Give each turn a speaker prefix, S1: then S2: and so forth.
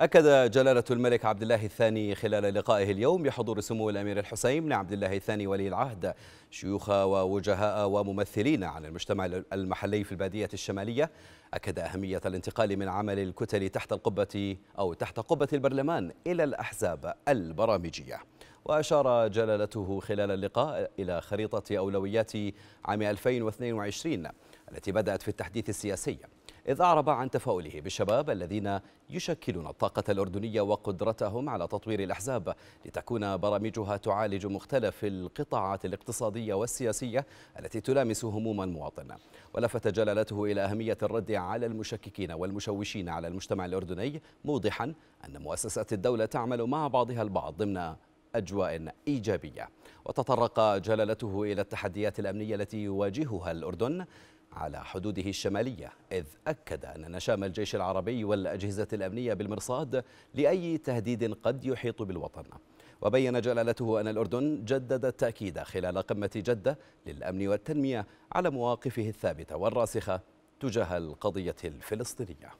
S1: أكد جلالة الملك عبد الله الثاني خلال لقائه اليوم بحضور سمو الأمير الحسين بن عبد الله الثاني ولي العهد شيوخ ووجهاء وممثلين عن المجتمع المحلي في البادية الشمالية أكد أهمية الانتقال من عمل الكتل تحت القبة أو تحت قبة البرلمان إلى الأحزاب البرامجية وأشار جلالته خلال اللقاء إلى خريطة أولويات عام 2022 التي بدأت في التحديث السياسي إذ أعرب عن تفاؤله بالشباب الذين يشكلون الطاقة الأردنية وقدرتهم على تطوير الأحزاب لتكون برامجها تعالج مختلف القطاعات الاقتصادية والسياسية التي تلامس هموم المواطن ولفت جلالته إلى أهمية الرد على المشككين والمشوشين على المجتمع الأردني موضحا أن مؤسسات الدولة تعمل مع بعضها البعض ضمن أجواء إيجابية وتطرق جلالته إلى التحديات الأمنية التي يواجهها الأردن على حدوده الشمالية إذ أكد أن نشام الجيش العربي والأجهزة الأمنية بالمرصاد لأي تهديد قد يحيط بالوطن وبين جلالته أن الأردن جدد التأكيد خلال قمة جدة للأمن والتنمية على مواقفه الثابتة والراسخة تجاه القضية الفلسطينية